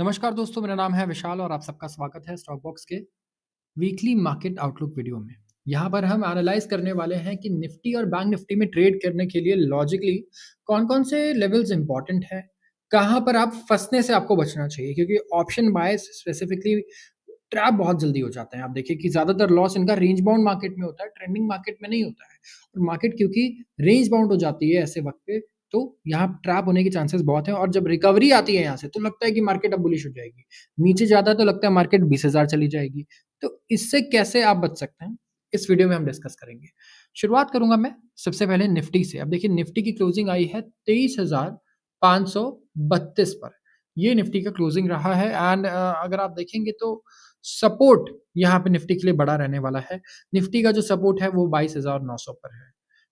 नमस्कार दोस्तों मेरा नाम है विशाल और आप सबका स्वागत है स्टॉक बॉक्स के वीकली मार्केट आउटलुक वीडियो में यहाँ पर हम एनालाइज करने वाले हैं कि निफ्टी और बैंक निफ्टी में ट्रेड करने के लिए लॉजिकली कौन कौन से लेवल्स इंपॉर्टेंट है कहाँ पर आप फंसने से आपको बचना चाहिए क्योंकि ऑप्शन बाय स्पेसिफिकली ट्रैप बहुत जल्दी हो जाते हैं आप देखिए कि ज़्यादातर लॉस इनका रेंज बाउंड मार्केट में होता है ट्रेंडिंग मार्केट में नहीं होता है और मार्केट क्योंकि रेंज बाउंड हो जाती है ऐसे वक्त पे तो यहाँ ट्रैप होने के चांसेस बहुत हैं और जब रिकवरी आती है यहाँ से तो लगता है कि मार्केट अब बुलिश हो जाएगी नीचे जाता है तो लगता है मार्केट बीस हजार चली जाएगी तो इससे कैसे आप बच सकते हैं इस वीडियो में हम डिस्कस करेंगे शुरुआत करूंगा मैं सबसे पहले निफ्टी से अब देखिए निफ्टी की क्लोजिंग आई है तेईस पर ये निफ्टी का क्लोजिंग रहा है एंड अगर आप देखेंगे तो सपोर्ट यहाँ पे निफ्टी के लिए बड़ा रहने वाला है निफ्टी का जो सपोर्ट है वो बाईस पर है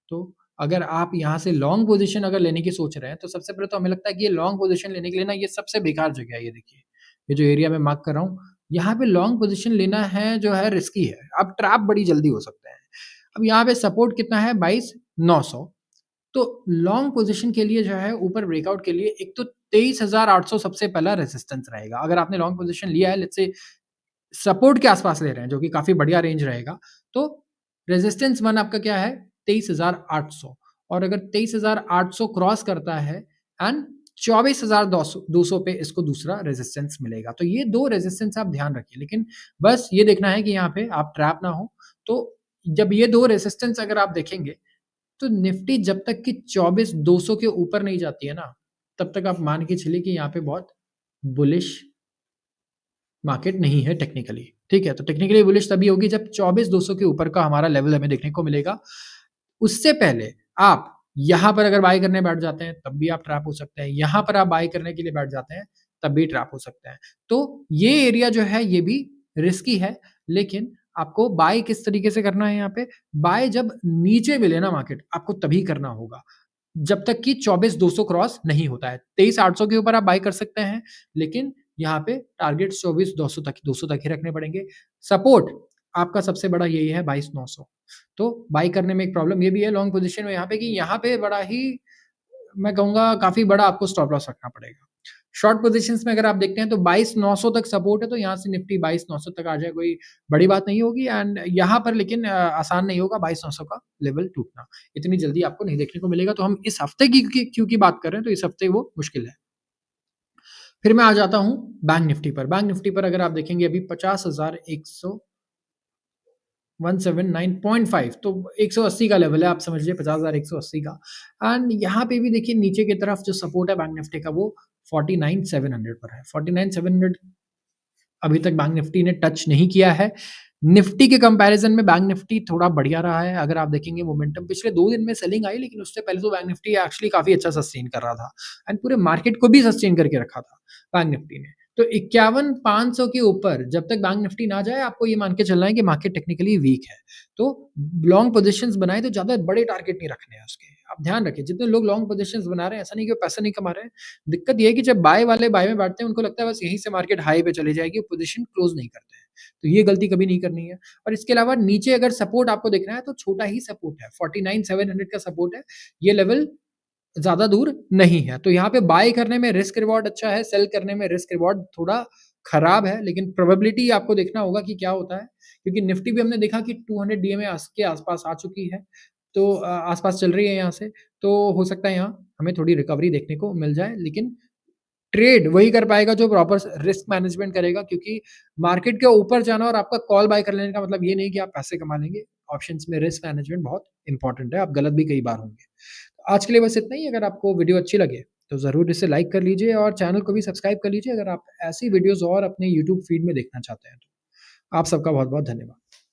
तो अगर आप यहाँ से लॉन्ग पोजिशन अगर लेने की सोच रहे हैं तो सबसे पहले तो हमें लगता है कि ये लॉन्ग पोजिशन लेने के लिए ना ये सबसे बेकार जगह है ये देखिए ये जो एरिया मैं मार्क कर रहा हूँ यहाँ पे लॉन्ग पोजिशन लेना है जो है रिस्की है अब ट्रैप बड़ी जल्दी हो सकते हैं अब यहाँ पे सपोर्ट कितना है बाईस नौ सौ तो लॉन्ग पोजिशन के लिए जो है ऊपर ब्रेकआउट के लिए एक तो तेईस हजार आठ सौ सबसे पहला रेजिस्टेंस रहेगा अगर आपने लॉन्ग पोजिशन लिया है लेट्स से सपोर्ट के आसपास ले रहे हैं जो कि काफी बढ़िया रेंज रहेगा तो रेजिस्टेंस वन आपका क्या है तेईस हजार आठ सौ और अगर तेईस हजार आठ सौ क्रॉस करता है एंड चौबीस हजार दो सौ पे इसको दूसरा रेजिस्टेंस मिलेगा तो ये दो रेजिस्टेंस आप ध्यान रखिए लेकिन बस ये देखना है कि यहाँ पे आप ट्रैप ना हो तो जब ये दो रेजिस्टेंस अगर आप देखेंगे तो निफ्टी जब तक कि चौबीस दो सौ के ऊपर नहीं जाती है ना तब तक आप मान के चलिए कि यहाँ पे बहुत बुलिश मार्केट नहीं है टेक्निकली ठीक है तो टेक्निकली बुलिश तभी होगी जब चौबीस दो सौ के ऊपर का हमारा लेवल हमें देखने को मिलेगा उससे पहले आप यहां पर अगर बाय करने बैठ जाते हैं तब भी आप ट्रैप हो सकते हैं यहां पर आप बाय करने के लिए बैठ जाते हैं तब भी ट्रैप हो सकते हैं तो ये एरिया जो है ये भी रिस्की है लेकिन आपको बाय किस तरीके से करना है यहाँ पे बाय जब नीचे मिले ना मार्केट आपको तभी करना होगा जब तक कि 24-200 क्रॉस नहीं होता है 23-800 के ऊपर आप बाय कर सकते हैं लेकिन यहाँ पे टारगेट 24-200 तक 200 तक ही रखने पड़ेंगे सपोर्ट आपका सबसे बड़ा यही है बाईस नौ सौ तो बाई करने में एक प्रॉब्लम ये भी है लॉन्ग पोजिशन में यहाँ पे कि यहाँ पे बड़ा ही मैं कहूंगा काफी बड़ा आपको स्टॉप लॉस रखना पड़ेगा शॉर्ट पोजिशन में अगर आप देखते हैं तो बाईस नौ सौ तक सपोर्ट है तो यहाँ से निफ्टी बाईस नौ सौ तक आ जाए कोई बड़ी बात नहीं होगी एंड यहाँ पर लेकिन आसान नहीं होगा बाईस नौ सौ का लेवल टूटना इतनी जल्दी आपको नहीं देखने को मिलेगा तो हम इस हफ्ते की क्योंकि बात कर रहे हैं तो इस हफ्ते वो मुश्किल है फिर मैं आ जाता हूँ बैंक निफ्टी पर बैंक निफ्टी पर अगर आप देखेंगे अभी पचास हजार एक सौ 179.5 तो 180 का लेवल है आप समझ लीजिए पचास हज़ार एक सौ अस्सी का एंड यहाँ पे भी देखिए नीचे की तरफ जो सपोर्ट है बैंक निफ्टी का वो हंड्रेड पर है हंड्रेड अभी तक बैंक निफ्टी ने टच नहीं किया है निफ्टी के कंपैरिजन में बैंक निफ्टी थोड़ा बढ़िया रहा है अगर आप देखेंगे मोमेंटम पिछले दो दिन में सेलिंग आई लेकिन उससे पहले तो बैंक निफ्टी एक्चुअली काफी अच्छा सस्टेन कर रहा था एंड पूरे मार्केट को भी सस्टेन करके रखा था बैंक निफ्टी ने तो इक्यावन पांच सौ के ऊपर जब तक बैंक निफ्टी ना जाए आपको ये मान के चलना है कि मार्केट टेक्निकली वीक है तो लॉन्ग पोजिशन बनाए तो ज़्यादा बड़े टारगेट नहीं रखने हैं उसके आप ध्यान रखें जितने लोग लॉन्ग पोजिशन बना रहे हैं ऐसा नहीं कि वो पैसा नहीं कमा रहे हैं दिक्कत यह है कि जब बाय वाले बाय में बैठते हैं उनको लगता है बस यहीं से मार्केट हाई पे चली जाएगी वो पोजिशन क्लोज नहीं करते हैं तो ये गलती कभी नहीं करनी है और इसके अलावा नीचे अगर सपोर्ट आपको देखना है तो छोटा ही सपोर्ट है फोर्टी नाइन सेवन हंड्रेड का सपोर्ट है ये लेवल ज्यादा दूर नहीं है तो यहाँ पे बाय करने में रिस्क रिवॉर्ड अच्छा है सेल करने में रिस्क रिवॉर्ड थोड़ा खराब है लेकिन प्रोबेबिलिटी आपको देखना होगा कि क्या होता है क्योंकि निफ्टी भी हमने देखा कि 200 हंड्रेड डी के आसपास आ चुकी है तो आसपास चल रही है यहाँ से तो हो सकता है यहाँ हमें थोड़ी रिकवरी देखने को मिल जाए लेकिन ट्रेड वही कर पाएगा जो प्रॉपर रिस्क मैनेजमेंट करेगा क्योंकि मार्केट के ऊपर जाना और आपका कॉल बाय कर लेने का मतलब ये नहीं कि आप पैसे कमा लेंगे ऑप्शन में रिस्क मैनेजमेंट बहुत इंपॉर्टेंट है आप गलत भी कई बार होंगे आज के लिए बस इतना ही अगर आपको वीडियो अच्छी लगे तो ज़रूर इसे लाइक कर लीजिए और चैनल को भी सब्सक्राइब कर लीजिए अगर आप ऐसी वीडियोज़ और अपने यूट्यूब फीड में देखना चाहते हैं तो आप सबका बहुत बहुत धन्यवाद